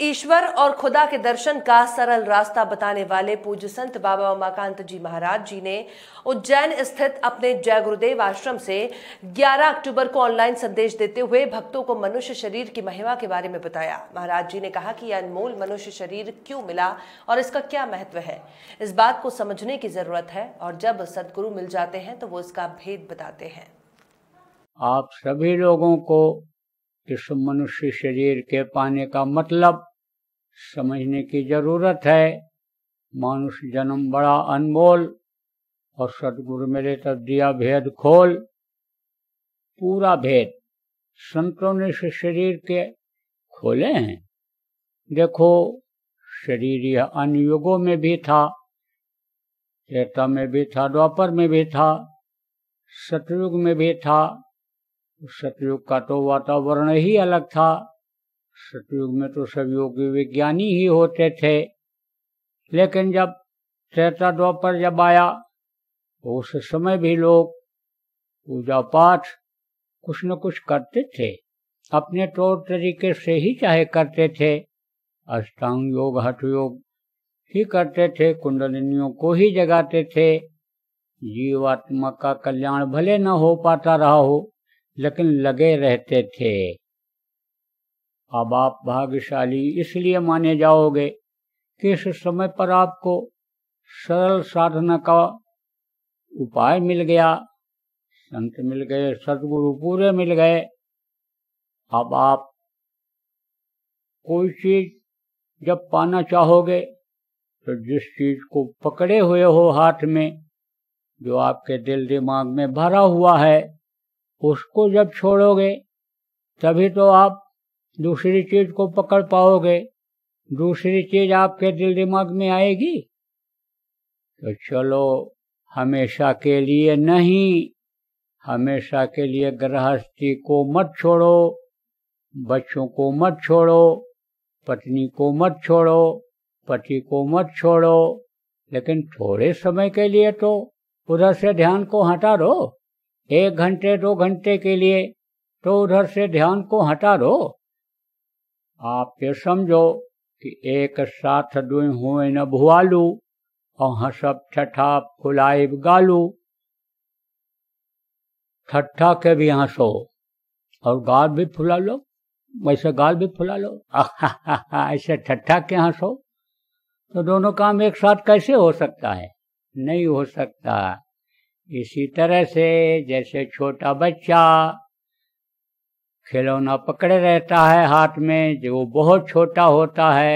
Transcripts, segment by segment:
ईश्वर और खुदा के दर्शन का सरल रास्ता बताने वाले पूज्य संत बाबा उमाकांत जी महाराज जी ने उज्जैन स्थित अपने जय गुरुदेव आश्रम से 11 अक्टूबर को ऑनलाइन संदेश देते हुए भक्तों को मनुष्य शरीर की महिमा के बारे में बताया महाराज जी ने कहा कि यह अनमोल मनुष्य शरीर क्यों मिला और इसका क्या महत्व है इस बात को समझने की जरूरत है और जब सदगुरु मिल जाते हैं तो वो इसका भेद बताते हैं आप सभी लोगों को इस मनुष्य शरीर के पाने का मतलब समझने की जरूरत है मानुष जन्म बड़ा अनमोल और सदगुरु मेरे तब तो दिया भेद खोल पूरा भेद संतों ने से शरीर के खोले हैं देखो शरीर यह अन्य युगों में भी था त्रेता में भी था द्वापर में भी था सतयुग में भी था सतयुग का तो वातावरण ही अलग था सतयुग में तो सब योगी विज्ञानी ही होते थे लेकिन जब त्रेता द्वापर जब आया तो उस समय भी लोग पूजा पाठ कुछ न कुछ करते थे अपने तौर तरीके से ही चाहे करते थे अष्टांग योग हठ योग ही करते थे कुंडलिनियों को ही जगाते थे जीवात्मा का कल्याण भले न हो पाता रहा हो लेकिन लगे रहते थे अब आप भाग्यशाली इसलिए माने जाओगे कि इस समय पर आपको सरल साधना का उपाय मिल गया संत मिल गए सदगुरु पूरे मिल गए अब आप कोई चीज जब पाना चाहोगे तो जिस चीज को पकड़े हुए हो हाथ में जो आपके दिल दिमाग में भरा हुआ है उसको जब छोड़ोगे तभी तो आप दूसरी चीज को पकड़ पाओगे दूसरी चीज आपके दिल दिमाग में आएगी तो चलो हमेशा के लिए नहीं हमेशा के लिए गृहस्थी को मत छोड़ो बच्चों को मत छोड़ो पत्नी को मत छोड़ो पति को मत छोड़ो लेकिन थोड़े समय के लिए तो उधर से ध्यान को हटा दो एक घंटे दो घंटे के लिए तो उधर से ध्यान को हटा दो आप ये समझो कि एक साथ दुई हुए न भुआलू और सब छठा फुलाइब गालू ठट्ठा के भी हंसो और गाल भी फुला लो वैसे गाल भी फुला लो ऐसे ठट्ठा के हंसो तो दोनों काम एक साथ कैसे हो सकता है नहीं हो सकता इसी तरह से जैसे छोटा बच्चा खिलौना पकड़े रहता है हाथ में जो वो बहुत छोटा होता है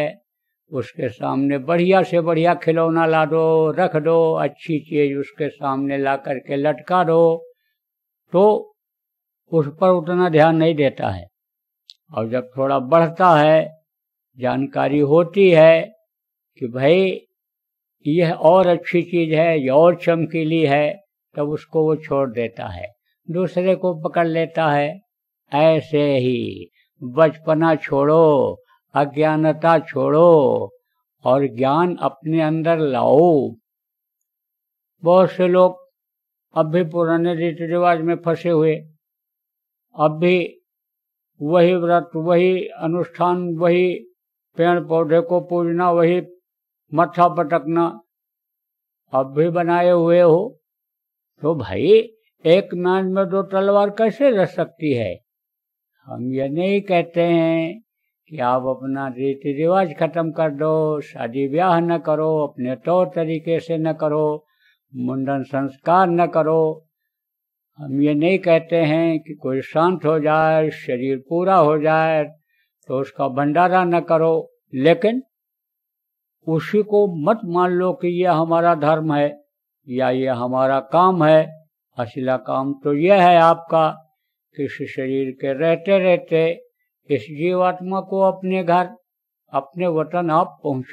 उसके सामने बढ़िया से बढ़िया खिलौना ला दो रख दो अच्छी चीज उसके सामने ला करके लटका दो तो उस पर उतना ध्यान नहीं देता है और जब थोड़ा बढ़ता है जानकारी होती है कि भाई यह और अच्छी चीज है यह और चमकीली है तब उसको वो छोड़ देता है दूसरे को पकड़ लेता है ऐसे ही बचपना छोड़ो अज्ञानता छोड़ो और ज्ञान अपने अंदर लाओ बहुत से लोग अब भी पुराने रीति रिवाज में फंसे हुए अब भी वही व्रत वही अनुष्ठान वही पेड़ पौधे को पूजना वही मथा पटकना अब भी बनाए हुए हो तो भाई एक नान में दो तलवार कैसे रह सकती है हम ये नहीं कहते हैं कि आप अपना रीति रिवाज खत्म कर दो शादी ब्याह न करो अपने तौर तरीके से न करो मुंडन संस्कार न करो हम ये नहीं कहते हैं कि कोई शांत हो जाए शरीर पूरा हो जाए तो उसका भंडारा न करो लेकिन उसी को मत मान लो कि यह हमारा धर्म है या ये हमारा काम है असला काम तो यह है आपका इस शरीर के रहते रहते इस जीवात्मा को अपने घर अपने वतन आप पहुंचा